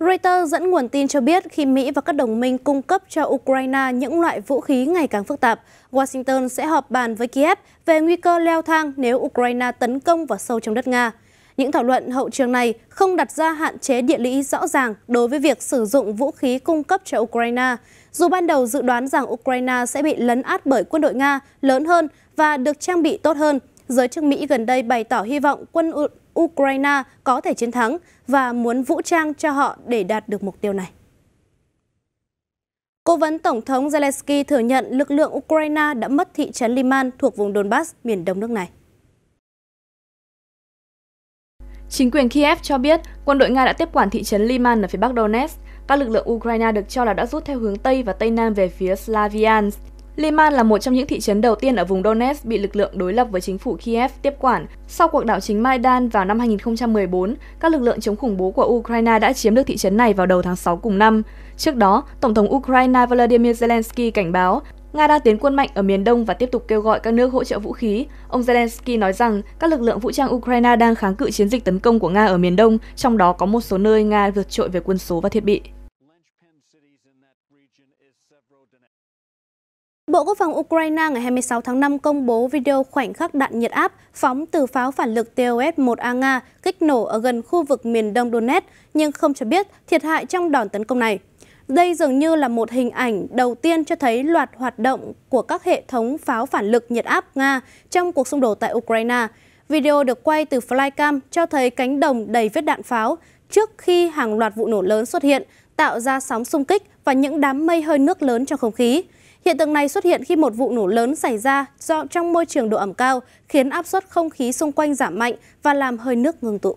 Reuters dẫn nguồn tin cho biết khi Mỹ và các đồng minh cung cấp cho Ukraine những loại vũ khí ngày càng phức tạp, Washington sẽ họp bàn với Kiev về nguy cơ leo thang nếu Ukraine tấn công vào sâu trong đất Nga. Những thảo luận hậu trường này không đặt ra hạn chế địa lý rõ ràng đối với việc sử dụng vũ khí cung cấp cho Ukraine, dù ban đầu dự đoán rằng Ukraine sẽ bị lấn át bởi quân đội Nga lớn hơn và được trang bị tốt hơn giới chức Mỹ gần đây bày tỏ hy vọng quân Ukraine có thể chiến thắng và muốn vũ trang cho họ để đạt được mục tiêu này. Cố vấn Tổng thống Zelensky thừa nhận lực lượng Ukraine đã mất thị trấn Liman thuộc vùng Donbass, miền đông nước này. Chính quyền Kiev cho biết quân đội Nga đã tiếp quản thị trấn Liman ở phía bắc Donetsk. Các lực lượng Ukraine được cho là đã rút theo hướng Tây và Tây Nam về phía Slaviansk. Liman là một trong những thị trấn đầu tiên ở vùng Donetsk bị lực lượng đối lập với chính phủ Kiev tiếp quản. Sau cuộc đảo chính Maidan vào năm 2014, các lực lượng chống khủng bố của Ukraine đã chiếm được thị trấn này vào đầu tháng 6 cùng năm. Trước đó, Tổng thống Ukraine Volodymyr Zelensky cảnh báo Nga đã tiến quân mạnh ở miền Đông và tiếp tục kêu gọi các nước hỗ trợ vũ khí. Ông Zelensky nói rằng các lực lượng vũ trang Ukraine đang kháng cự chiến dịch tấn công của Nga ở miền Đông, trong đó có một số nơi Nga vượt trội về quân số và thiết bị. Bộ Quốc phòng Ukraine ngày 26 tháng 5 công bố video khoảnh khắc đạn nhiệt áp phóng từ pháo phản lực TOS-1A Nga kích nổ ở gần khu vực miền đông Donetsk, nhưng không cho biết thiệt hại trong đòn tấn công này. Đây dường như là một hình ảnh đầu tiên cho thấy loạt hoạt động của các hệ thống pháo phản lực nhiệt áp Nga trong cuộc xung đột tại Ukraine. Video được quay từ flycam cho thấy cánh đồng đầy vết đạn pháo trước khi hàng loạt vụ nổ lớn xuất hiện, tạo ra sóng xung kích và những đám mây hơi nước lớn trong không khí. Hiện tượng này xuất hiện khi một vụ nổ lớn xảy ra do trong môi trường độ ẩm cao, khiến áp suất không khí xung quanh giảm mạnh và làm hơi nước ngưng tụ.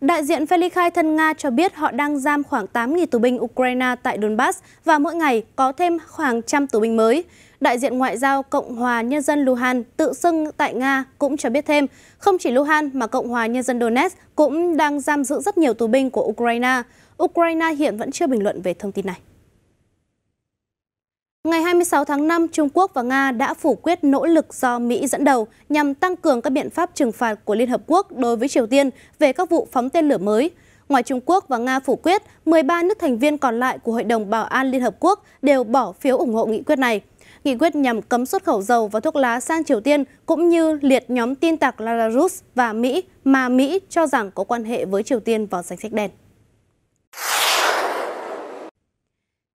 Đại diện Felikhai thân Nga cho biết họ đang giam khoảng 8.000 tù binh Ukraine tại Donbass và mỗi ngày có thêm khoảng trăm tù binh mới. Đại diện Ngoại giao Cộng hòa Nhân dân Luhan tự xưng tại Nga cũng cho biết thêm, không chỉ Luhan mà Cộng hòa Nhân dân Donetsk cũng đang giam giữ rất nhiều tù binh của Ukraine. Ukraine hiện vẫn chưa bình luận về thông tin này. Ngày 26 tháng 5, Trung Quốc và Nga đã phủ quyết nỗ lực do Mỹ dẫn đầu nhằm tăng cường các biện pháp trừng phạt của Liên Hợp Quốc đối với Triều Tiên về các vụ phóng tên lửa mới. Ngoài Trung Quốc và Nga phủ quyết, 13 nước thành viên còn lại của Hội đồng Bảo an Liên Hợp Quốc đều bỏ phiếu ủng hộ nghị quyết này. Nghị quyết nhằm cấm xuất khẩu dầu và thuốc lá sang Triều Tiên cũng như liệt nhóm tin tặc Belarus và Mỹ mà Mỹ cho rằng có quan hệ với Triều Tiên vào danh sách đen.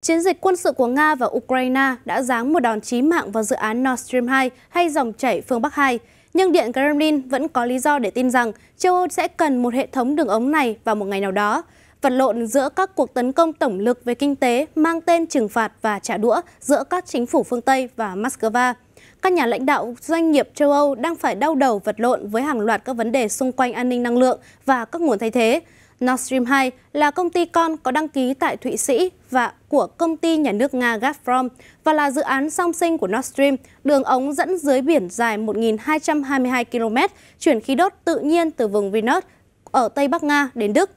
Chiến dịch quân sự của Nga và Ukraine đã giáng một đòn chí mạng vào dự án Nord Stream 2 hay dòng chảy phương Bắc 2, nhưng Điện Kremlin vẫn có lý do để tin rằng châu Âu sẽ cần một hệ thống đường ống này vào một ngày nào đó. Vật lộn giữa các cuộc tấn công tổng lực về kinh tế mang tên trừng phạt và trả đũa giữa các chính phủ phương Tây và Moscow. Các nhà lãnh đạo doanh nghiệp châu Âu đang phải đau đầu vật lộn với hàng loạt các vấn đề xung quanh an ninh năng lượng và các nguồn thay thế – Nord Stream 2 là công ty con có đăng ký tại Thụy Sĩ và của công ty nhà nước Nga Gazprom và là dự án song sinh của Nord Stream, đường ống dẫn dưới biển dài 1.222 km chuyển khí đốt tự nhiên từ vùng Vinod ở Tây Bắc Nga đến Đức.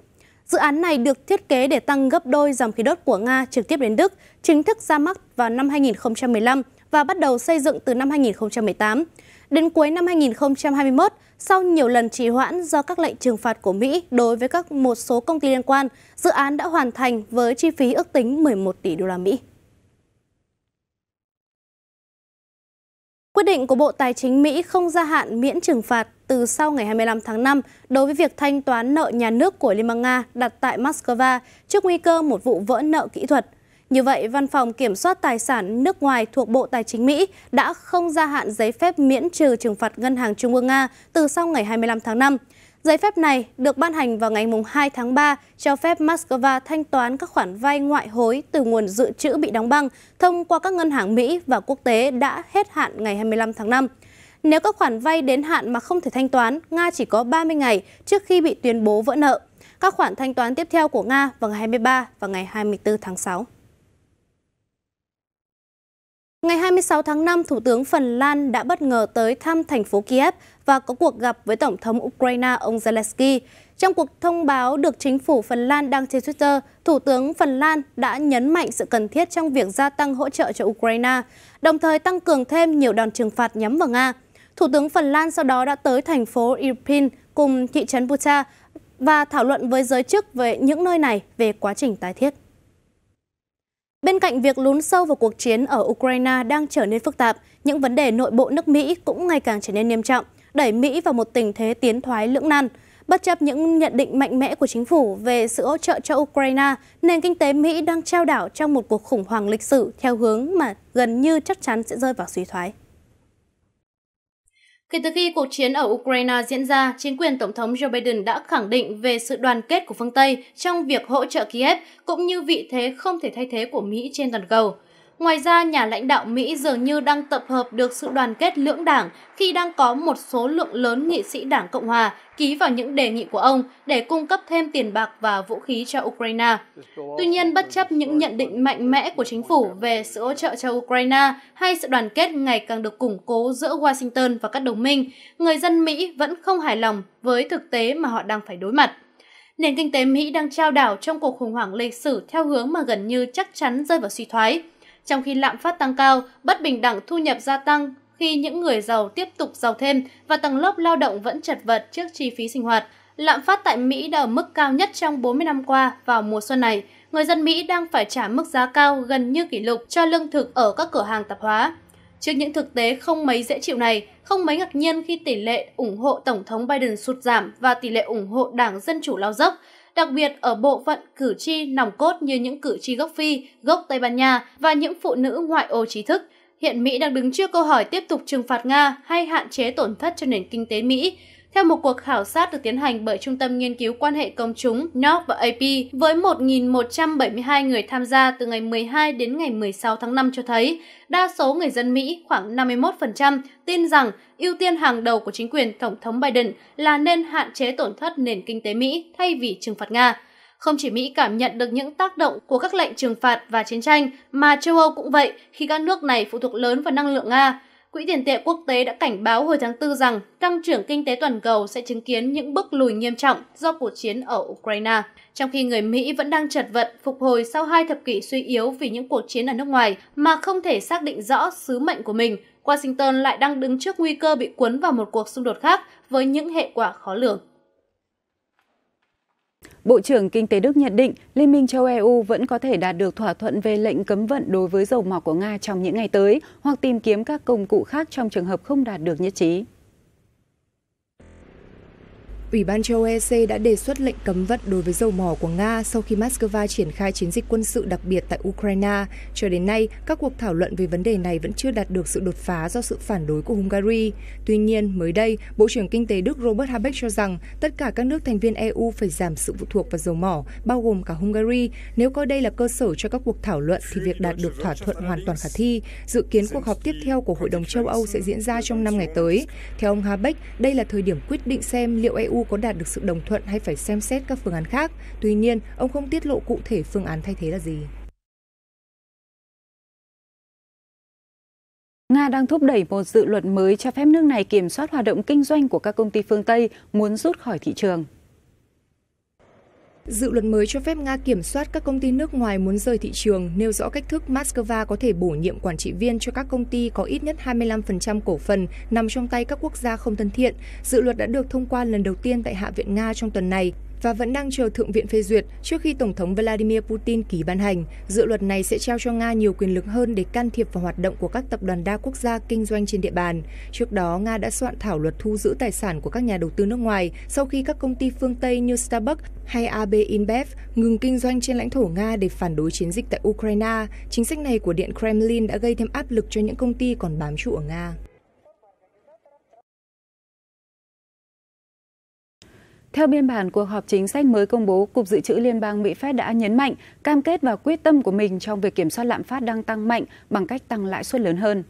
Dự án này được thiết kế để tăng gấp đôi dòng khí đốt của Nga trực tiếp đến Đức, chính thức ra mắt vào năm 2015 và bắt đầu xây dựng từ năm 2018. Đến cuối năm 2021, sau nhiều lần trì hoãn do các lệnh trừng phạt của Mỹ đối với các một số công ty liên quan, dự án đã hoàn thành với chi phí ước tính 11 tỷ đô la Mỹ. Quyết định của Bộ Tài chính Mỹ không gia hạn miễn trừng phạt từ sau ngày 25 tháng 5 đối với việc thanh toán nợ nhà nước của Liên bang Nga đặt tại Moscow trước nguy cơ một vụ vỡ nợ kỹ thuật. Như vậy, Văn phòng Kiểm soát Tài sản nước ngoài thuộc Bộ Tài chính Mỹ đã không gia hạn giấy phép miễn trừ trừng phạt Ngân hàng Trung ương Nga từ sau ngày 25 tháng 5. Giấy phép này được ban hành vào ngày 2 tháng 3 cho phép Moscow thanh toán các khoản vay ngoại hối từ nguồn dự trữ bị đóng băng thông qua các ngân hàng Mỹ và quốc tế đã hết hạn ngày 25 tháng 5. Nếu các khoản vay đến hạn mà không thể thanh toán, Nga chỉ có 30 ngày trước khi bị tuyên bố vỡ nợ. Các khoản thanh toán tiếp theo của Nga vào ngày 23 và ngày 24 tháng 6. Ngày 26 tháng 5, Thủ tướng Phần Lan đã bất ngờ tới thăm thành phố Kiev và có cuộc gặp với Tổng thống Ukraine ông Zelensky. Trong cuộc thông báo được chính phủ Phần Lan đăng trên Twitter, Thủ tướng Phần Lan đã nhấn mạnh sự cần thiết trong việc gia tăng hỗ trợ cho Ukraine, đồng thời tăng cường thêm nhiều đòn trừng phạt nhắm vào Nga. Thủ tướng Phần Lan sau đó đã tới thành phố Irpin cùng thị trấn Bucha và thảo luận với giới chức về những nơi này về quá trình tái thiết. Bên cạnh việc lún sâu vào cuộc chiến ở Ukraine đang trở nên phức tạp, những vấn đề nội bộ nước Mỹ cũng ngày càng trở nên nghiêm trọng, đẩy Mỹ vào một tình thế tiến thoái lưỡng nan. Bất chấp những nhận định mạnh mẽ của chính phủ về sự hỗ trợ cho Ukraine, nền kinh tế Mỹ đang trao đảo trong một cuộc khủng hoảng lịch sử theo hướng mà gần như chắc chắn sẽ rơi vào suy thoái. Kể từ khi cuộc chiến ở Ukraine diễn ra, chính quyền Tổng thống Joe Biden đã khẳng định về sự đoàn kết của phương Tây trong việc hỗ trợ Kiev cũng như vị thế không thể thay thế của Mỹ trên toàn cầu. Ngoài ra, nhà lãnh đạo Mỹ dường như đang tập hợp được sự đoàn kết lưỡng đảng khi đang có một số lượng lớn nghị sĩ đảng Cộng Hòa ký vào những đề nghị của ông để cung cấp thêm tiền bạc và vũ khí cho Ukraine. Tuy nhiên, bất chấp những nhận định mạnh mẽ của chính phủ về sự hỗ trợ cho Ukraine hay sự đoàn kết ngày càng được củng cố giữa Washington và các đồng minh, người dân Mỹ vẫn không hài lòng với thực tế mà họ đang phải đối mặt. Nền kinh tế Mỹ đang trao đảo trong cuộc khủng hoảng lịch sử theo hướng mà gần như chắc chắn rơi vào suy thoái trong khi lạm phát tăng cao, bất bình đẳng thu nhập gia tăng khi những người giàu tiếp tục giàu thêm và tầng lớp lao động vẫn chật vật trước chi phí sinh hoạt. Lạm phát tại Mỹ đã ở mức cao nhất trong 40 năm qua vào mùa xuân này. Người dân Mỹ đang phải trả mức giá cao gần như kỷ lục cho lương thực ở các cửa hàng tạp hóa. Trước những thực tế không mấy dễ chịu này, không mấy ngạc nhiên khi tỷ lệ ủng hộ Tổng thống Biden sụt giảm và tỷ lệ ủng hộ Đảng Dân Chủ lao dốc, đặc biệt ở bộ phận cử tri nòng cốt như những cử tri gốc Phi, gốc Tây Ban Nha và những phụ nữ ngoại ô trí thức. Hiện Mỹ đang đứng trước câu hỏi tiếp tục trừng phạt Nga hay hạn chế tổn thất cho nền kinh tế Mỹ theo một cuộc khảo sát được tiến hành bởi Trung tâm Nghiên cứu Quan hệ Công chúng NOP và AP với 1.172 người tham gia từ ngày 12 đến ngày 16 tháng 5 cho thấy, đa số người dân Mỹ khoảng 51% tin rằng ưu tiên hàng đầu của chính quyền Tổng thống Biden là nên hạn chế tổn thất nền kinh tế Mỹ thay vì trừng phạt Nga. Không chỉ Mỹ cảm nhận được những tác động của các lệnh trừng phạt và chiến tranh, mà châu Âu cũng vậy khi các nước này phụ thuộc lớn vào năng lượng Nga. Quỹ tiền tệ quốc tế đã cảnh báo hồi tháng 4 rằng tăng trưởng kinh tế toàn cầu sẽ chứng kiến những bước lùi nghiêm trọng do cuộc chiến ở Ukraine. Trong khi người Mỹ vẫn đang chật vật phục hồi sau hai thập kỷ suy yếu vì những cuộc chiến ở nước ngoài mà không thể xác định rõ sứ mệnh của mình, Washington lại đang đứng trước nguy cơ bị cuốn vào một cuộc xung đột khác với những hệ quả khó lường. Bộ trưởng Kinh tế Đức nhận định Liên minh châu EU vẫn có thể đạt được thỏa thuận về lệnh cấm vận đối với dầu mỏ của Nga trong những ngày tới hoặc tìm kiếm các công cụ khác trong trường hợp không đạt được nhất trí. Ủy ban châu EC đã đề xuất lệnh cấm vận đối với dầu mỏ của Nga sau khi Moscow triển khai chiến dịch quân sự đặc biệt tại Ukraine. Cho đến nay, các cuộc thảo luận về vấn đề này vẫn chưa đạt được sự đột phá do sự phản đối của Hungary. Tuy nhiên, mới đây, Bộ trưởng Kinh tế Đức Robert Habeck cho rằng tất cả các nước thành viên EU phải giảm sự phụ thuộc vào dầu mỏ, bao gồm cả Hungary. Nếu coi đây là cơ sở cho các cuộc thảo luận thì việc đạt được thỏa thuận hoàn toàn khả thi. Dự kiến cuộc họp tiếp theo của Hội đồng châu Âu sẽ diễn ra trong năm ngày tới. Theo ông Habeck, đây là thời điểm quyết định xem liệu EU có đạt được sự đồng thuận hay phải xem xét các phương án khác. Tuy nhiên, ông không tiết lộ cụ thể phương án thay thế là gì. Nga đang thúc đẩy một dự luật mới cho phép nước này kiểm soát hoạt động kinh doanh của các công ty phương Tây muốn rút khỏi thị trường. Dự luật mới cho phép Nga kiểm soát các công ty nước ngoài muốn rời thị trường, nêu rõ cách thức Moscow có thể bổ nhiệm quản trị viên cho các công ty có ít nhất 25% cổ phần nằm trong tay các quốc gia không thân thiện. Dự luật đã được thông qua lần đầu tiên tại Hạ viện Nga trong tuần này và vẫn đang chờ Thượng viện phê duyệt trước khi Tổng thống Vladimir Putin ký ban hành. Dự luật này sẽ trao cho Nga nhiều quyền lực hơn để can thiệp vào hoạt động của các tập đoàn đa quốc gia kinh doanh trên địa bàn. Trước đó, Nga đã soạn thảo luật thu giữ tài sản của các nhà đầu tư nước ngoài sau khi các công ty phương Tây như Starbucks hay AB InBev ngừng kinh doanh trên lãnh thổ Nga để phản đối chiến dịch tại Ukraine. Chính sách này của Điện Kremlin đã gây thêm áp lực cho những công ty còn bám trụ ở Nga. Theo biên bản cuộc họp chính sách mới công bố, Cục Dự trữ Liên bang Mỹ Fed đã nhấn mạnh cam kết và quyết tâm của mình trong việc kiểm soát lạm phát đang tăng mạnh bằng cách tăng lãi suất lớn hơn.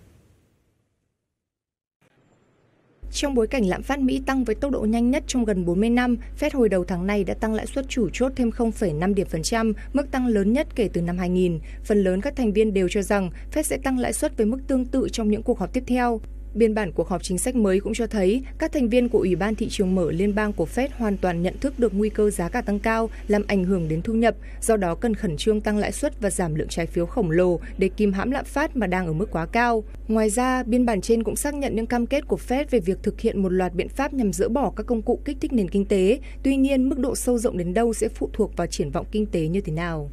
Trong bối cảnh lạm phát Mỹ tăng với tốc độ nhanh nhất trong gần 40 năm, Fed hồi đầu tháng này đã tăng lãi suất chủ chốt thêm 0,5 điểm phần trăm, mức tăng lớn nhất kể từ năm 2000. Phần lớn các thành viên đều cho rằng Fed sẽ tăng lãi suất với mức tương tự trong những cuộc họp tiếp theo. Biên bản cuộc họp chính sách mới cũng cho thấy các thành viên của Ủy ban thị trường mở liên bang của Fed hoàn toàn nhận thức được nguy cơ giá cả tăng cao làm ảnh hưởng đến thu nhập, do đó cần khẩn trương tăng lãi suất và giảm lượng trái phiếu khổng lồ để kìm hãm lạm phát mà đang ở mức quá cao. Ngoài ra, biên bản trên cũng xác nhận những cam kết của Fed về việc thực hiện một loạt biện pháp nhằm dỡ bỏ các công cụ kích thích nền kinh tế, tuy nhiên mức độ sâu rộng đến đâu sẽ phụ thuộc vào triển vọng kinh tế như thế nào.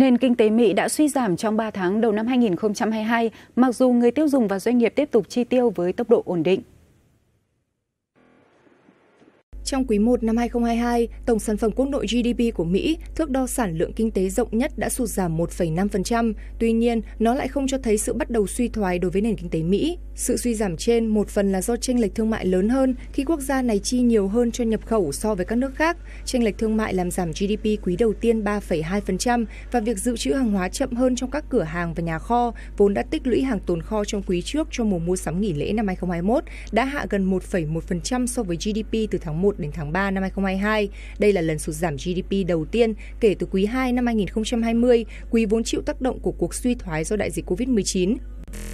Nền kinh tế Mỹ đã suy giảm trong 3 tháng đầu năm 2022, mặc dù người tiêu dùng và doanh nghiệp tiếp tục chi tiêu với tốc độ ổn định. Trong quý 1 năm 2022, tổng sản phẩm quốc nội GDP của Mỹ, thước đo sản lượng kinh tế rộng nhất đã sụt giảm 1,5%, tuy nhiên nó lại không cho thấy sự bắt đầu suy thoái đối với nền kinh tế Mỹ. Sự suy giảm trên một phần là do chênh lệch thương mại lớn hơn khi quốc gia này chi nhiều hơn cho nhập khẩu so với các nước khác. Chênh lệch thương mại làm giảm GDP quý đầu tiên 3,2% và việc dự trữ hàng hóa chậm hơn trong các cửa hàng và nhà kho vốn đã tích lũy hàng tồn kho trong quý trước cho mùa mua sắm nghỉ lễ năm 2021 đã hạ gần 1,1% so với GDP từ tháng 1 đến tháng 3 năm 2022. Đây là lần sụt giảm GDP đầu tiên kể từ quý 2 năm 2020, quý vốn chịu tác động của cuộc suy thoái do đại dịch COVID-19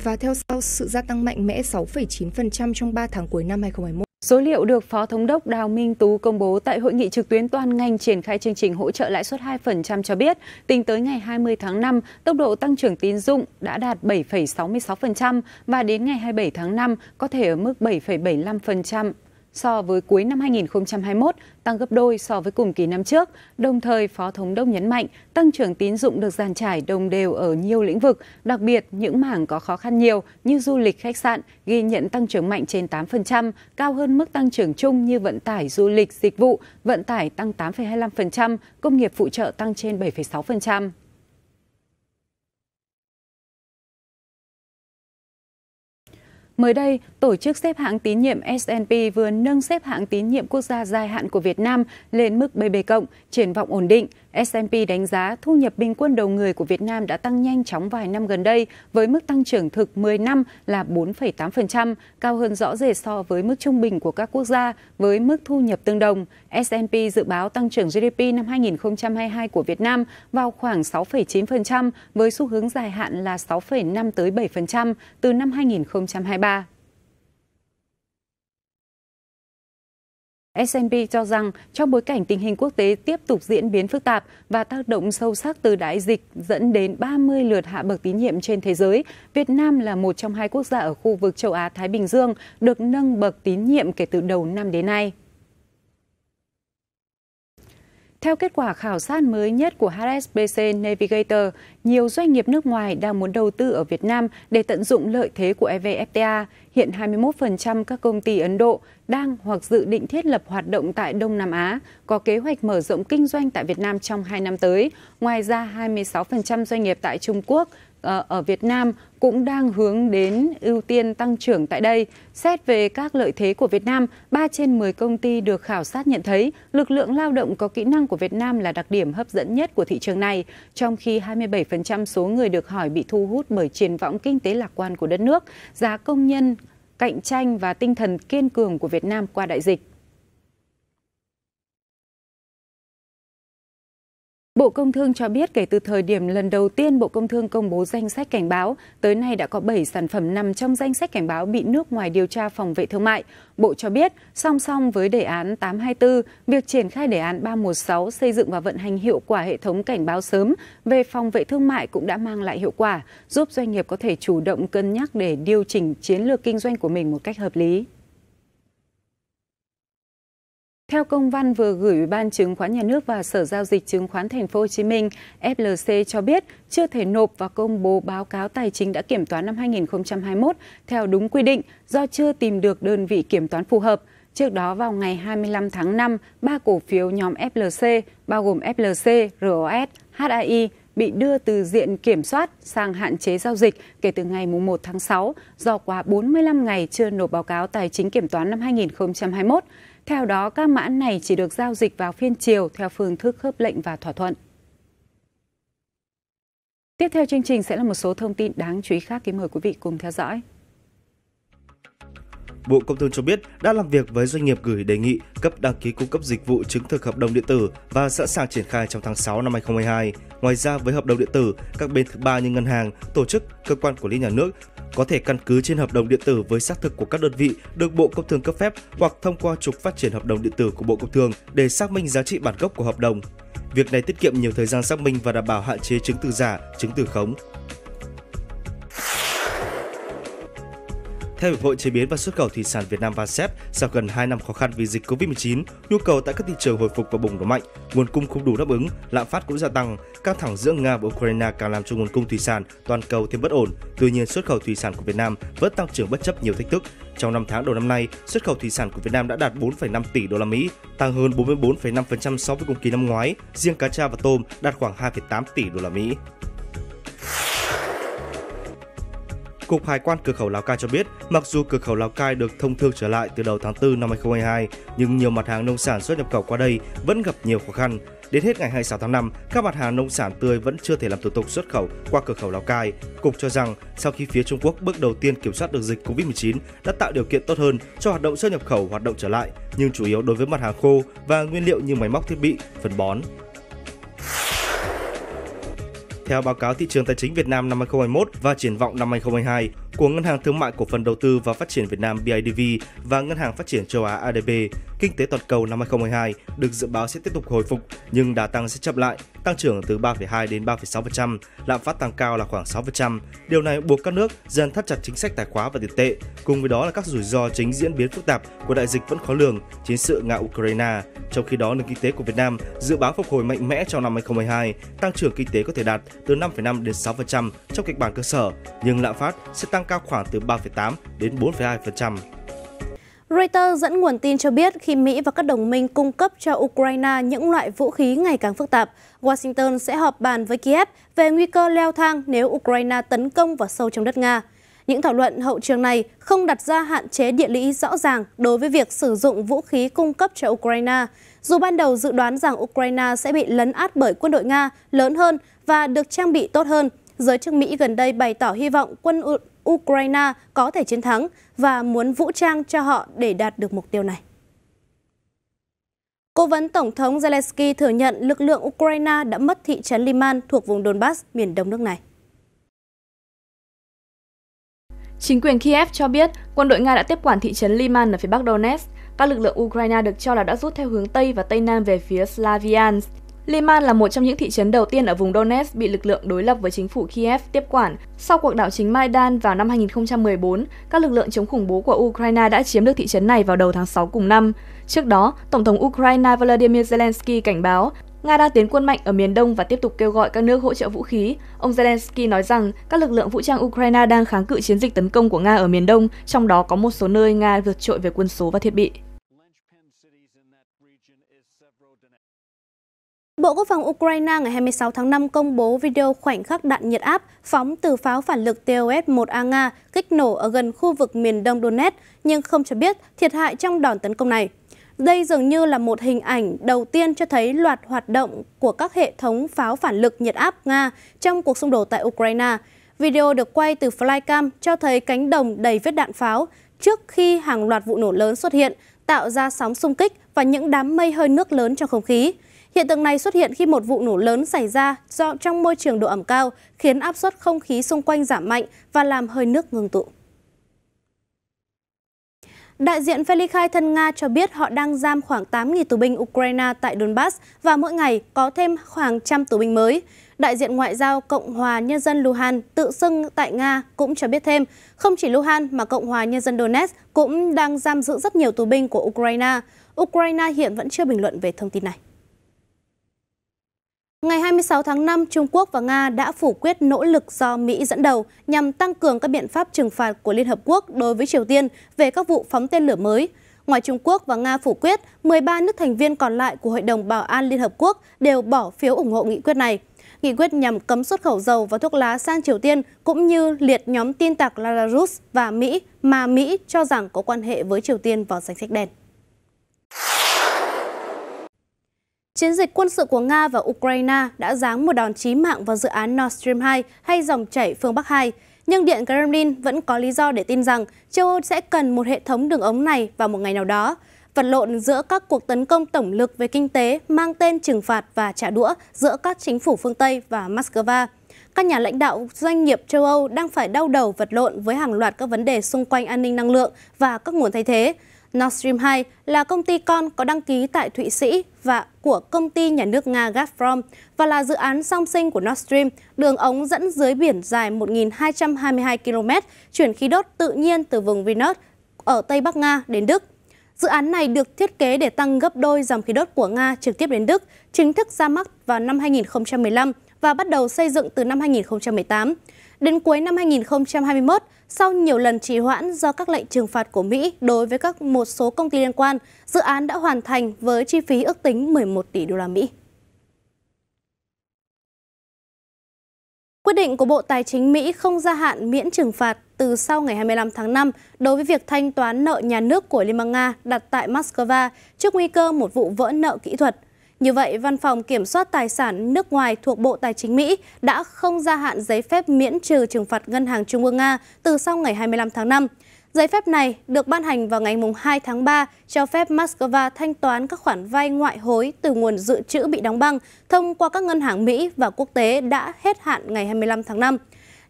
và theo sau sự gia tăng mạnh mẽ 6,9% trong 3 tháng cuối năm 2021. Số liệu được Phó Thống đốc Đào Minh Tú công bố tại hội nghị trực tuyến toàn ngành triển khai chương trình hỗ trợ lãi suất 2% cho biết, tính tới ngày 20 tháng 5, tốc độ tăng trưởng tín dụng đã đạt 7,66% và đến ngày 27 tháng 5 có thể ở mức 7,75% so với cuối năm 2021, tăng gấp đôi so với cùng kỳ năm trước. Đồng thời, Phó Thống đốc nhấn mạnh tăng trưởng tín dụng được giàn trải đồng đều ở nhiều lĩnh vực, đặc biệt những mảng có khó khăn nhiều như du lịch khách sạn ghi nhận tăng trưởng mạnh trên 8%, cao hơn mức tăng trưởng chung như vận tải du lịch dịch vụ, vận tải tăng 8,25%, công nghiệp phụ trợ tăng trên 7,6%. Mới đây, tổ chức xếp hạng tín nhiệm S&P vừa nâng xếp hạng tín nhiệm quốc gia dài hạn của Việt Nam lên mức BB+, triển vọng ổn định, S&P đánh giá thu nhập bình quân đầu người của Việt Nam đã tăng nhanh chóng vài năm gần đây với mức tăng trưởng thực 10 năm là 4,8%, cao hơn rõ rệt so với mức trung bình của các quốc gia với mức thu nhập tương đồng. S&P dự báo tăng trưởng GDP năm 2022 của Việt Nam vào khoảng 6,9% với xu hướng dài hạn là 6,5 tới 7% từ năm 2023. S&P cho rằng trong bối cảnh tình hình quốc tế tiếp tục diễn biến phức tạp và tác động sâu sắc từ đại dịch dẫn đến 30 lượt hạ bậc tín nhiệm trên thế giới, Việt Nam là một trong hai quốc gia ở khu vực châu Á-Thái Bình Dương được nâng bậc tín nhiệm kể từ đầu năm đến nay. Theo kết quả khảo sát mới nhất của HSBC Navigator, nhiều doanh nghiệp nước ngoài đang muốn đầu tư ở Việt Nam để tận dụng lợi thế của evfta. Hiện 21% các công ty Ấn Độ đang hoặc dự định thiết lập hoạt động tại Đông Nam Á, có kế hoạch mở rộng kinh doanh tại Việt Nam trong 2 năm tới. Ngoài ra, 26% doanh nghiệp tại Trung Quốc ờ, ở Việt Nam cũng đang hướng đến ưu tiên tăng trưởng tại đây. Xét về các lợi thế của Việt Nam, 3 trên 10 công ty được khảo sát nhận thấy lực lượng lao động có kỹ năng của Việt Nam là đặc điểm hấp dẫn nhất của thị trường này, trong khi 27% 10% số người được hỏi bị thu hút bởi triển vọng kinh tế lạc quan của đất nước, giá công nhân, cạnh tranh và tinh thần kiên cường của Việt Nam qua đại dịch. Bộ Công Thương cho biết kể từ thời điểm lần đầu tiên Bộ Công Thương công bố danh sách cảnh báo, tới nay đã có 7 sản phẩm nằm trong danh sách cảnh báo bị nước ngoài điều tra phòng vệ thương mại. Bộ cho biết, song song với đề án 824, việc triển khai đề án 316 xây dựng và vận hành hiệu quả hệ thống cảnh báo sớm về phòng vệ thương mại cũng đã mang lại hiệu quả, giúp doanh nghiệp có thể chủ động cân nhắc để điều chỉnh chiến lược kinh doanh của mình một cách hợp lý. Theo công văn vừa gửi Ủy ban Chứng khoán Nhà nước và Sở giao dịch Chứng khoán Thành phố Hồ Chí Minh, FLC cho biết chưa thể nộp và công bố báo cáo tài chính đã kiểm toán năm 2021 theo đúng quy định do chưa tìm được đơn vị kiểm toán phù hợp. Trước đó vào ngày 25 tháng 5, ba cổ phiếu nhóm FLC bao gồm FLC, ROS, HAI bị đưa từ diện kiểm soát sang hạn chế giao dịch kể từ ngày 1 tháng 6 do quá 45 ngày chưa nộp báo cáo tài chính kiểm toán năm 2021. Theo đó, các mã này chỉ được giao dịch vào phiên chiều theo phương thức khớp lệnh và thỏa thuận. Tiếp theo chương trình sẽ là một số thông tin đáng chú ý khác kính mời quý vị cùng theo dõi. Bộ Công Thương cho biết đã làm việc với doanh nghiệp gửi đề nghị cấp đăng ký cung cấp dịch vụ chứng thực hợp đồng điện tử và sẵn sàng triển khai trong tháng 6 năm 2022. Ngoài ra, với hợp đồng điện tử, các bên thứ ba như ngân hàng, tổ chức, cơ quan quản lý nhà nước có thể căn cứ trên hợp đồng điện tử với xác thực của các đơn vị được Bộ Công Thương cấp phép hoặc thông qua trục phát triển hợp đồng điện tử của Bộ Công Thương để xác minh giá trị bản gốc của hợp đồng. Việc này tiết kiệm nhiều thời gian xác minh và đảm bảo hạn chế chứng từ giả, chứng từ khống. Theo Hiệp hội Chế biến và Xuất khẩu Thủy sản Việt Nam VASEP, sau gần 2 năm khó khăn vì dịch Covid-19, nhu cầu tại các thị trường hồi phục và bùng nổ mạnh, nguồn cung không đủ đáp ứng, lạm phát cũng gia tăng, căng thẳng giữa Nga và Ukraine càng làm cho nguồn cung thủy sản toàn cầu thêm bất ổn. Tuy nhiên, xuất khẩu thủy sản của Việt Nam vẫn tăng trưởng bất chấp nhiều thách thức. Trong 5 tháng đầu năm nay, xuất khẩu thủy sản của Việt Nam đã đạt 4,5 tỷ đô la Mỹ, tăng hơn 44,5% so với cùng kỳ năm ngoái. Riêng cá tra và tôm đạt khoảng 2,8 tỷ đô la Mỹ. Cục Hải quan cửa khẩu Lào Cai cho biết, mặc dù cửa khẩu Lào Cai được thông thương trở lại từ đầu tháng 4 năm 2022, nhưng nhiều mặt hàng nông sản xuất nhập khẩu qua đây vẫn gặp nhiều khó khăn. Đến hết ngày 26 tháng 5, các mặt hàng nông sản tươi vẫn chưa thể làm thủ tục xuất khẩu qua cửa khẩu Lào Cai. Cục cho rằng, sau khi phía Trung Quốc bước đầu tiên kiểm soát được dịch COVID-19 đã tạo điều kiện tốt hơn cho hoạt động xuất nhập khẩu hoạt động trở lại, nhưng chủ yếu đối với mặt hàng khô và nguyên liệu như máy móc thiết bị, phân bón. Theo báo cáo thị trường tài chính Việt Nam năm 2021 và triển vọng năm 2022 của Ngân hàng Thương mại Cổ phần Đầu tư và Phát triển Việt Nam BIDV và Ngân hàng Phát triển Châu Á ADB, kinh tế toàn cầu năm 2022 được dự báo sẽ tiếp tục hồi phục nhưng đà tăng sẽ chậm lại, tăng trưởng từ 3,2 đến 3,6%, lạm phát tăng cao là khoảng 6%. Điều này buộc các nước dần thắt chặt chính sách tài khóa và tiền tệ, cùng với đó là các rủi ro chính diễn biến phức tạp của đại dịch vẫn khó lường, chiến sự Nga-Ukraine. Trong khi đó, nền kinh tế của Việt Nam dự báo phục hồi mạnh mẽ trong năm 2022, tăng trưởng kinh tế có thể đạt từ 5,5 đến 6% trong kịch bản cơ sở, nhưng lạm phát sẽ tăng cao khoảng từ 3,8 đến 4,2%. Reuters dẫn nguồn tin cho biết khi Mỹ và các đồng minh cung cấp cho Ukraine những loại vũ khí ngày càng phức tạp, Washington sẽ họp bàn với Kiev về nguy cơ leo thang nếu Ukraine tấn công vào sâu trong đất Nga. Những thảo luận hậu trường này không đặt ra hạn chế địa lý rõ ràng đối với việc sử dụng vũ khí cung cấp cho Ukraine, dù ban đầu dự đoán rằng Ukraine sẽ bị lấn át bởi quân đội Nga lớn hơn và được trang bị tốt hơn giới chức Mỹ gần đây bày tỏ hy vọng quân Ukraine có thể chiến thắng và muốn vũ trang cho họ để đạt được mục tiêu này. Cố vấn Tổng thống Zelensky thừa nhận lực lượng Ukraine đã mất thị trấn Liman thuộc vùng Donbass, miền đông nước này. Chính quyền Kiev cho biết quân đội Nga đã tiếp quản thị trấn Liman ở phía bắc Donetsk. Các lực lượng Ukraine được cho là đã rút theo hướng Tây và Tây Nam về phía Slaviansk. Liman là một trong những thị trấn đầu tiên ở vùng Donetsk bị lực lượng đối lập với chính phủ Kiev tiếp quản. Sau cuộc đảo chính Maidan vào năm 2014, các lực lượng chống khủng bố của Ukraine đã chiếm được thị trấn này vào đầu tháng 6 cùng năm. Trước đó, Tổng thống Ukraine Volodymyr Zelensky cảnh báo Nga đang tiến quân mạnh ở miền Đông và tiếp tục kêu gọi các nước hỗ trợ vũ khí. Ông Zelensky nói rằng các lực lượng vũ trang Ukraine đang kháng cự chiến dịch tấn công của Nga ở miền Đông, trong đó có một số nơi Nga vượt trội về quân số và thiết bị. Bộ Quốc phòng Ukraine ngày 26 tháng 5 công bố video khoảnh khắc đạn nhiệt áp phóng từ pháo phản lực TOS-1A Nga kích nổ ở gần khu vực miền đông Donetsk, nhưng không cho biết thiệt hại trong đòn tấn công này. Đây dường như là một hình ảnh đầu tiên cho thấy loạt hoạt động của các hệ thống pháo phản lực nhiệt áp Nga trong cuộc xung đột tại Ukraine. Video được quay từ flycam cho thấy cánh đồng đầy vết đạn pháo trước khi hàng loạt vụ nổ lớn xuất hiện, tạo ra sóng xung kích và những đám mây hơi nước lớn trong không khí. Hiện tượng này xuất hiện khi một vụ nổ lớn xảy ra do trong môi trường độ ẩm cao, khiến áp suất không khí xung quanh giảm mạnh và làm hơi nước ngưng tụ. Đại diện khai thân Nga cho biết họ đang giam khoảng 8.000 tù binh Ukraine tại Donbass và mỗi ngày có thêm khoảng trăm tù binh mới. Đại diện Ngoại giao Cộng hòa Nhân dân Luhan tự xưng tại Nga cũng cho biết thêm, không chỉ Luhan mà Cộng hòa Nhân dân Donetsk cũng đang giam giữ rất nhiều tù binh của Ukraine. Ukraine hiện vẫn chưa bình luận về thông tin này. Ngày 26 tháng 5, Trung Quốc và Nga đã phủ quyết nỗ lực do Mỹ dẫn đầu nhằm tăng cường các biện pháp trừng phạt của Liên Hợp Quốc đối với Triều Tiên về các vụ phóng tên lửa mới. Ngoài Trung Quốc và Nga phủ quyết, 13 nước thành viên còn lại của Hội đồng Bảo an Liên Hợp Quốc đều bỏ phiếu ủng hộ nghị quyết này. Nghị quyết nhằm cấm xuất khẩu dầu và thuốc lá sang Triều Tiên cũng như liệt nhóm tin tặc Belarus và Mỹ mà Mỹ cho rằng có quan hệ với Triều Tiên vào danh sách đen. Chiến dịch quân sự của Nga và Ukraine đã giáng một đòn chí mạng vào dự án Nord Stream 2 hay dòng chảy phương Bắc 2, nhưng Điện Kremlin vẫn có lý do để tin rằng châu Âu sẽ cần một hệ thống đường ống này vào một ngày nào đó. Vật lộn giữa các cuộc tấn công tổng lực về kinh tế mang tên trừng phạt và trả đũa giữa các chính phủ phương Tây và Moscow. Các nhà lãnh đạo doanh nghiệp châu Âu đang phải đau đầu vật lộn với hàng loạt các vấn đề xung quanh an ninh năng lượng và các nguồn thay thế. Nord Stream 2 là công ty con có đăng ký tại Thụy Sĩ và của công ty nhà nước Nga Gazprom và là dự án song sinh của Nord Stream, đường ống dẫn dưới biển dài 1.222 km chuyển khí đốt tự nhiên từ vùng Vinod ở Tây Bắc Nga đến Đức. Dự án này được thiết kế để tăng gấp đôi dòng khí đốt của Nga trực tiếp đến Đức, chính thức ra mắt vào năm 2015 và bắt đầu xây dựng từ năm 2018. Đến cuối năm 2021, sau nhiều lần trì hoãn do các lệnh trừng phạt của Mỹ đối với các một số công ty liên quan, dự án đã hoàn thành với chi phí ước tính 11 tỷ đô la Mỹ. Quyết định của Bộ Tài chính Mỹ không gia hạn miễn trừng phạt từ sau ngày 25 tháng 5 đối với việc thanh toán nợ nhà nước của Liên bang Nga đặt tại Moscow trước nguy cơ một vụ vỡ nợ kỹ thuật. Như vậy, Văn phòng Kiểm soát Tài sản nước ngoài thuộc Bộ Tài chính Mỹ đã không gia hạn giấy phép miễn trừ trừng phạt Ngân hàng Trung ương Nga từ sau ngày 25 tháng 5. Giấy phép này được ban hành vào ngày 2 tháng 3, cho phép Moscow thanh toán các khoản vay ngoại hối từ nguồn dự trữ bị đóng băng thông qua các ngân hàng Mỹ và quốc tế đã hết hạn ngày 25 tháng 5.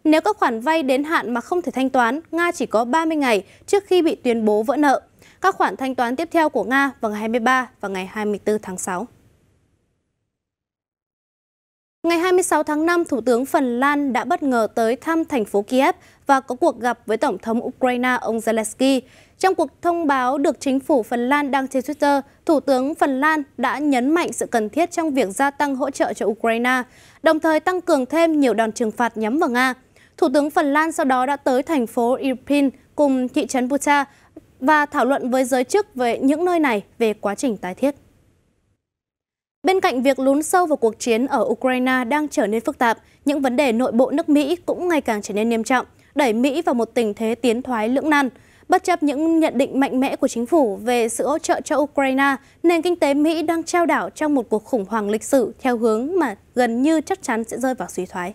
Nếu các khoản vay đến hạn mà không thể thanh toán, Nga chỉ có 30 ngày trước khi bị tuyên bố vỡ nợ. Các khoản thanh toán tiếp theo của Nga vào ngày 23 và ngày 24 tháng 6. Ngày 26 tháng 5, Thủ tướng Phần Lan đã bất ngờ tới thăm thành phố Kiev và có cuộc gặp với Tổng thống Ukraine ông Zelensky. Trong cuộc thông báo được chính phủ Phần Lan đăng trên Twitter, Thủ tướng Phần Lan đã nhấn mạnh sự cần thiết trong việc gia tăng hỗ trợ cho Ukraine, đồng thời tăng cường thêm nhiều đòn trừng phạt nhắm vào Nga. Thủ tướng Phần Lan sau đó đã tới thành phố Irpin cùng thị trấn Bucha và thảo luận với giới chức về những nơi này về quá trình tái thiết. Bên cạnh việc lún sâu vào cuộc chiến ở Ukraine đang trở nên phức tạp, những vấn đề nội bộ nước Mỹ cũng ngày càng trở nên nghiêm trọng, đẩy Mỹ vào một tình thế tiến thoái lưỡng nan. Bất chấp những nhận định mạnh mẽ của chính phủ về sự hỗ trợ cho Ukraine, nền kinh tế Mỹ đang trao đảo trong một cuộc khủng hoảng lịch sử theo hướng mà gần như chắc chắn sẽ rơi vào suy thoái.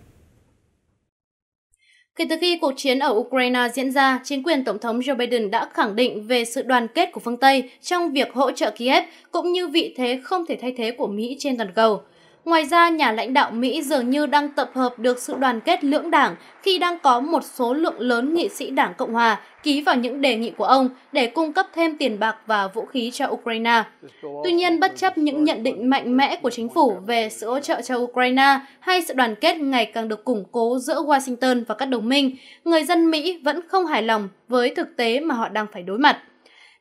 Kể từ khi cuộc chiến ở Ukraine diễn ra, chính quyền Tổng thống Joe Biden đã khẳng định về sự đoàn kết của phương Tây trong việc hỗ trợ Kiev cũng như vị thế không thể thay thế của Mỹ trên toàn cầu. Ngoài ra, nhà lãnh đạo Mỹ dường như đang tập hợp được sự đoàn kết lưỡng đảng khi đang có một số lượng lớn nghị sĩ đảng Cộng Hòa ký vào những đề nghị của ông để cung cấp thêm tiền bạc và vũ khí cho Ukraine. Tuy nhiên, bất chấp những nhận định mạnh mẽ của chính phủ về sự hỗ trợ cho Ukraine hay sự đoàn kết ngày càng được củng cố giữa Washington và các đồng minh, người dân Mỹ vẫn không hài lòng với thực tế mà họ đang phải đối mặt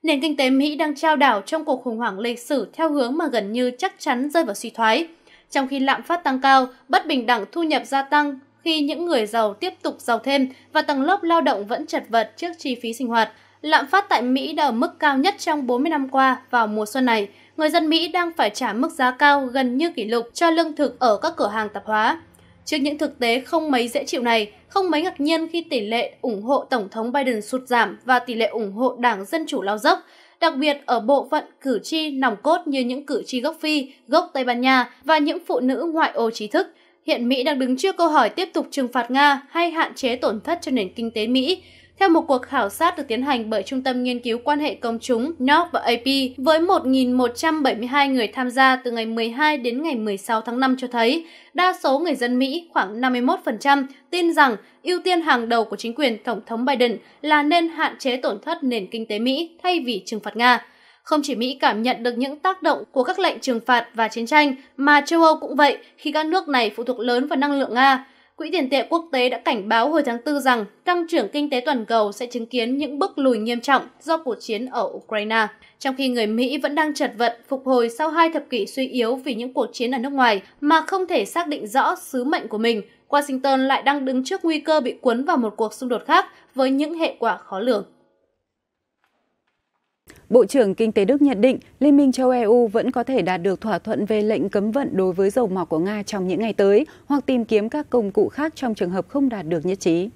nền kinh tế Mỹ đang trao đảo trong cuộc khủng hoảng lịch sử theo hướng mà gần như chắc chắn rơi vào suy thoái trong khi lạm phát tăng cao, bất bình đẳng thu nhập gia tăng khi những người giàu tiếp tục giàu thêm và tầng lớp lao động vẫn chật vật trước chi phí sinh hoạt. Lạm phát tại Mỹ đã ở mức cao nhất trong 40 năm qua vào mùa xuân này. Người dân Mỹ đang phải trả mức giá cao gần như kỷ lục cho lương thực ở các cửa hàng tạp hóa. Trước những thực tế không mấy dễ chịu này, không mấy ngạc nhiên khi tỷ lệ ủng hộ Tổng thống Biden sụt giảm và tỷ lệ ủng hộ Đảng Dân Chủ lao dốc, đặc biệt ở bộ phận cử tri nòng cốt như những cử tri gốc Phi, gốc Tây Ban Nha và những phụ nữ ngoại ô trí thức. Hiện Mỹ đang đứng trước câu hỏi tiếp tục trừng phạt Nga hay hạn chế tổn thất cho nền kinh tế Mỹ theo một cuộc khảo sát được tiến hành bởi Trung tâm Nghiên cứu Quan hệ Công chúng NOC và AP với 1.172 người tham gia từ ngày 12 đến ngày 16 tháng 5 cho thấy, đa số người dân Mỹ khoảng 51% tin rằng ưu tiên hàng đầu của chính quyền Tổng thống Biden là nên hạn chế tổn thất nền kinh tế Mỹ thay vì trừng phạt Nga. Không chỉ Mỹ cảm nhận được những tác động của các lệnh trừng phạt và chiến tranh, mà châu Âu cũng vậy khi các nước này phụ thuộc lớn vào năng lượng Nga. Quỹ tiền tệ quốc tế đã cảnh báo hồi tháng 4 rằng tăng trưởng kinh tế toàn cầu sẽ chứng kiến những bước lùi nghiêm trọng do cuộc chiến ở Ukraine, trong khi người Mỹ vẫn đang chật vật phục hồi sau hai thập kỷ suy yếu vì những cuộc chiến ở nước ngoài mà không thể xác định rõ sứ mệnh của mình. Washington lại đang đứng trước nguy cơ bị cuốn vào một cuộc xung đột khác với những hệ quả khó lường. Bộ trưởng Kinh tế Đức nhận định Liên minh châu EU vẫn có thể đạt được thỏa thuận về lệnh cấm vận đối với dầu mỏ của Nga trong những ngày tới hoặc tìm kiếm các công cụ khác trong trường hợp không đạt được nhất trí.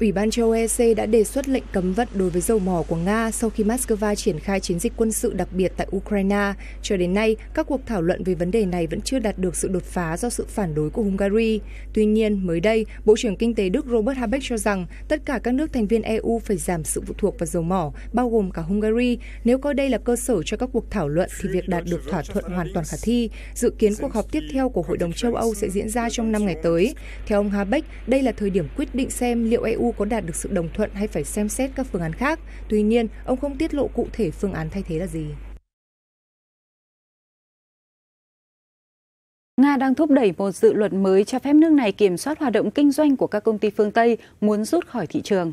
Ủy ban châu EC đã đề xuất lệnh cấm vận đối với dầu mỏ của Nga sau khi Moscow triển khai chiến dịch quân sự đặc biệt tại Ukraine. Cho đến nay, các cuộc thảo luận về vấn đề này vẫn chưa đạt được sự đột phá do sự phản đối của Hungary. Tuy nhiên, mới đây, Bộ trưởng Kinh tế Đức Robert Habeck cho rằng tất cả các nước thành viên EU phải giảm sự phụ thuộc vào dầu mỏ, bao gồm cả Hungary. Nếu coi đây là cơ sở cho các cuộc thảo luận thì việc đạt được thỏa thuận hoàn toàn khả thi. Dự kiến cuộc họp tiếp theo của Hội đồng châu Âu sẽ diễn ra trong năm ngày tới. Theo ông Habeck, đây là thời điểm quyết định xem liệu EU EU có đạt được sự đồng thuận hay phải xem xét các phương án khác. Tuy nhiên, ông không tiết lộ cụ thể phương án thay thế là gì. Nga đang thúc đẩy một dự luật mới cho phép nước này kiểm soát hoạt động kinh doanh của các công ty phương Tây muốn rút khỏi thị trường.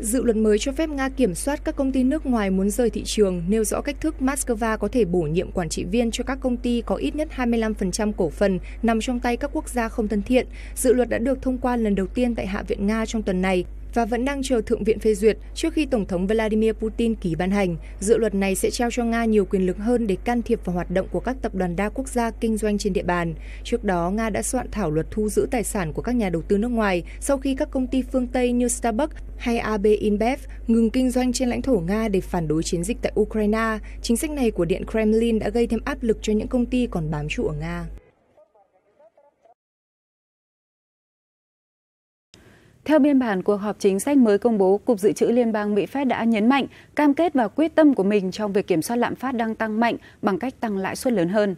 Dự luật mới cho phép Nga kiểm soát các công ty nước ngoài muốn rời thị trường, nêu rõ cách thức Moscow có thể bổ nhiệm quản trị viên cho các công ty có ít nhất 25% cổ phần nằm trong tay các quốc gia không thân thiện. Dự luật đã được thông qua lần đầu tiên tại Hạ viện Nga trong tuần này và vẫn đang chờ Thượng viện phê duyệt trước khi Tổng thống Vladimir Putin ký ban hành. Dự luật này sẽ trao cho Nga nhiều quyền lực hơn để can thiệp vào hoạt động của các tập đoàn đa quốc gia kinh doanh trên địa bàn. Trước đó, Nga đã soạn thảo luật thu giữ tài sản của các nhà đầu tư nước ngoài sau khi các công ty phương Tây như Starbucks hay AB InBev ngừng kinh doanh trên lãnh thổ Nga để phản đối chiến dịch tại Ukraine. Chính sách này của Điện Kremlin đã gây thêm áp lực cho những công ty còn bám trụ ở Nga. Theo biên bản cuộc họp chính sách mới công bố, Cục Dự trữ Liên bang Mỹ phép đã nhấn mạnh cam kết và quyết tâm của mình trong việc kiểm soát lạm phát đang tăng mạnh bằng cách tăng lãi suất lớn hơn.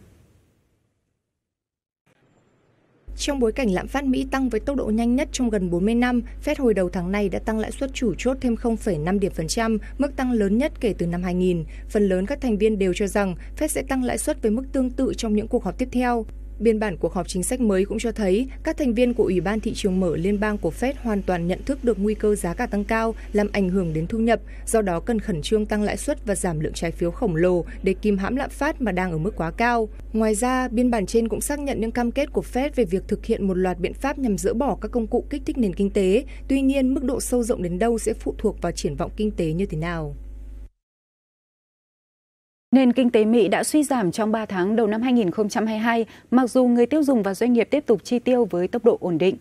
Trong bối cảnh lạm phát Mỹ tăng với tốc độ nhanh nhất trong gần 40 năm, Fed hồi đầu tháng này đã tăng lãi suất chủ chốt thêm 0,5 điểm phần trăm, mức tăng lớn nhất kể từ năm 2000. Phần lớn các thành viên đều cho rằng Fed sẽ tăng lãi suất với mức tương tự trong những cuộc họp tiếp theo. Biên bản cuộc họp chính sách mới cũng cho thấy các thành viên của Ủy ban thị trường mở liên bang của Fed hoàn toàn nhận thức được nguy cơ giá cả tăng cao làm ảnh hưởng đến thu nhập, do đó cần khẩn trương tăng lãi suất và giảm lượng trái phiếu khổng lồ để kìm hãm lạm phát mà đang ở mức quá cao. Ngoài ra, biên bản trên cũng xác nhận những cam kết của Fed về việc thực hiện một loạt biện pháp nhằm dỡ bỏ các công cụ kích thích nền kinh tế, tuy nhiên mức độ sâu rộng đến đâu sẽ phụ thuộc vào triển vọng kinh tế như thế nào. Nền kinh tế Mỹ đã suy giảm trong 3 tháng đầu năm 2022, mặc dù người tiêu dùng và doanh nghiệp tiếp tục chi tiêu với tốc độ ổn định.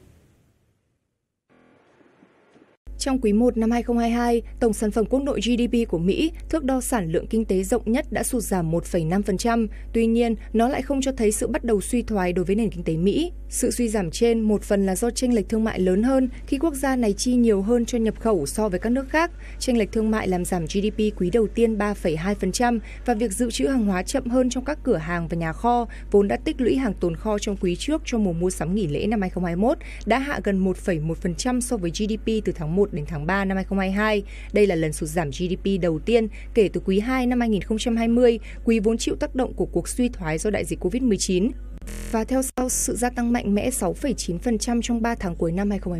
Trong quý 1 năm 2022, tổng sản phẩm quốc nội GDP của Mỹ, thước đo sản lượng kinh tế rộng nhất đã sụt giảm 1,5%, tuy nhiên nó lại không cho thấy sự bắt đầu suy thoái đối với nền kinh tế Mỹ. Sự suy giảm trên một phần là do chênh lệch thương mại lớn hơn khi quốc gia này chi nhiều hơn cho nhập khẩu so với các nước khác. Chênh lệch thương mại làm giảm GDP quý đầu tiên 3,2% và việc dự trữ hàng hóa chậm hơn trong các cửa hàng và nhà kho vốn đã tích lũy hàng tồn kho trong quý trước cho mùa mua sắm nghỉ lễ năm 2021 đã hạ gần 1,1% so với GDP từ tháng 1 1 đến tháng 3 năm 2022. Đây là lần sụt giảm GDP đầu tiên kể từ quý 2 năm 2020, quý vốn chịu tác động của cuộc suy thoái do đại dịch COVID-19 và theo sau sự gia tăng mạnh mẽ 6,9% trong 3 tháng cuối năm 2021.